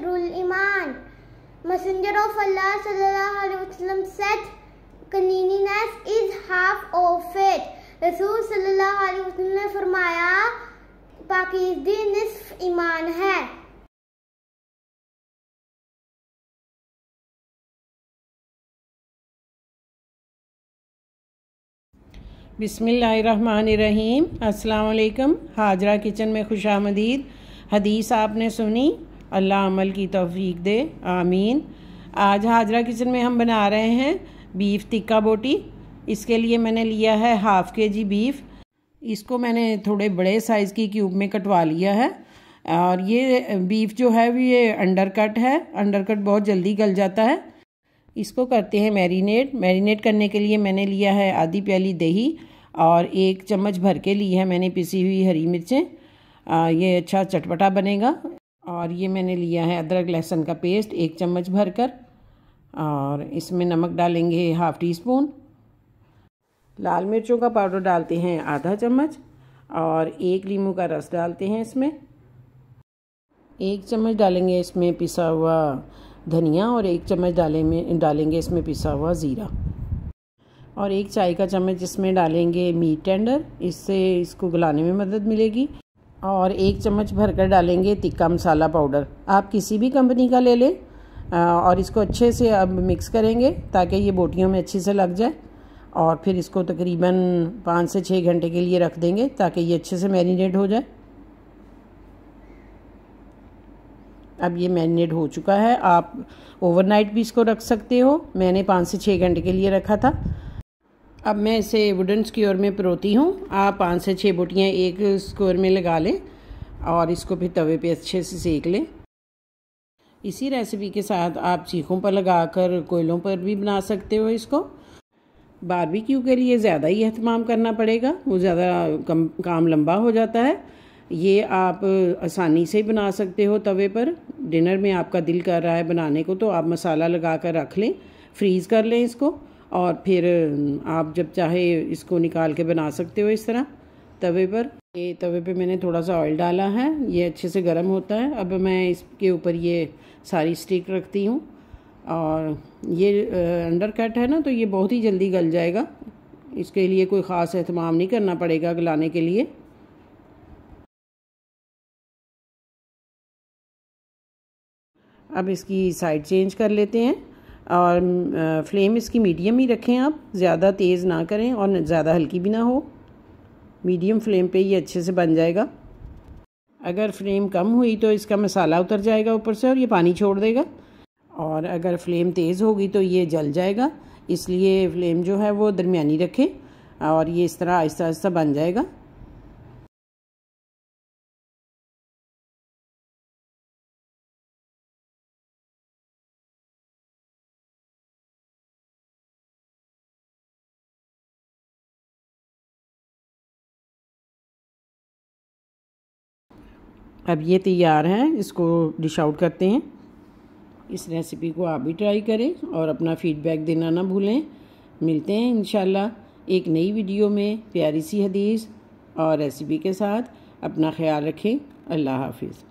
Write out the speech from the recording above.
Sadrul Iman. Messenger of Allah وسلم, said, Cleanliness is half of faith. रसूल सल्लल्लाहु अलैहि वसल्लम ने फरमाया पाकिजगी निसफ ईमान है बिसमीम अल्लाम हाजरा किचन में खुश आमदीद हदीस आपने सुनी अल्लाह अमल की तोफ़ीक दे आमीन आज हाजरा किचन में हम बना रहे हैं बीफ टिक्का बोटी इसके लिए मैंने लिया है हाफ़ के जी बीफ इसको मैंने थोड़े बड़े साइज़ की क्यूब में कटवा लिया है और ये बीफ जो है ये अंडर कट है अंडर कट बहुत जल्दी गल जाता है इसको करते हैं मैरिनेट मैरिनेट करने के लिए मैंने लिया है आधी प्याली दही और एक चम्मच भर के ली है मैंने पिसी हुई हरी मिर्चें ये अच्छा चटपटा बनेगा और ये मैंने लिया है अदरक लहसुन का पेस्ट एक चम्मच भर कर और इसमें नमक डालेंगे हाफ़ टी स्पून लाल मिर्चों का पाउडर डालते हैं आधा चम्मच और एक लीमू का रस डालते हैं इसमें एक चम्मच डालेंगे इसमें पिसा हुआ धनिया और एक चम्मच डाले में डालेंगे इसमें पिसा हुआ ज़ीरा और एक चाय का चम्मच इसमें डालेंगे मीट टेंडर इससे इसको गलाने में मदद मिलेगी और एक चम्मच भरकर डालेंगे तिक्का मसाला पाउडर आप किसी भी कंपनी का ले लें और इसको अच्छे से अब मिक्स करेंगे ताकि ये बोटियों में अच्छे से लग जाए और फिर इसको तकरीबन पाँच से छः घंटे के लिए रख देंगे ताकि ये अच्छे से मैरिनेट हो जाए अब ये मैरिनेट हो चुका है आप ओवरनाइट भी इसको रख सकते हो मैंने पाँच से छः घंटे के लिए रखा था अब मैं इसे वुडन स्क्योर में परोती हूँ आप पाँच से छः बोटियाँ एक स्क्योर में लगा लें और इसको फिर तवे पे अच्छे से सेक लें इसी रेसिपी के साथ आप चीखों पर लगाकर कोयलों पर भी बना सकते हो इसको बारबेक्यू के लिए ज़्यादा ही अहतमाम करना पड़ेगा वो ज़्यादा कम काम लंबा हो जाता है ये आप आसानी से बना सकते हो तवे पर डिनर में आपका दिल कर रहा है बनाने को तो आप मसाला लगा कर रख लें फ्रीज़ कर लें इसको और फिर आप जब चाहे इसको निकाल के बना सकते हो इस तरह तवे पर ये तवे पे मैंने थोड़ा सा ऑयल डाला है ये अच्छे से गर्म होता है अब मैं इसके ऊपर ये सारी स्टिक रखती हूँ और ये अंडर कट है ना तो ये बहुत ही जल्दी गल जाएगा इसके लिए कोई ख़ास अहतमाम नहीं करना पड़ेगा गलाने के लिए अब इसकी साइड चेंज कर लेते हैं और फ्लेम इसकी मीडियम ही रखें आप ज़्यादा तेज़ ना करें और ज़्यादा हल्की भी ना हो मीडियम फ्लेम पे ये अच्छे से बन जाएगा अगर फ्लेम कम हुई तो इसका मसाला उतर जाएगा ऊपर से और ये पानी छोड़ देगा और अगर फ्लेम तेज़ होगी तो ये जल जाएगा इसलिए फ्लेम जो है वो दरमिया रखें और ये इस तरह आहिस्ता आहिस्ता बन जाएगा अब ये तैयार हैं इसको डिश आउट करते हैं इस रेसिपी को आप भी ट्राई करें और अपना फीडबैक देना ना भूलें मिलते हैं इन एक नई वीडियो में प्यारी सी हदीस और रेसिपी के साथ अपना ख्याल रखें अल्लाह हाफिज़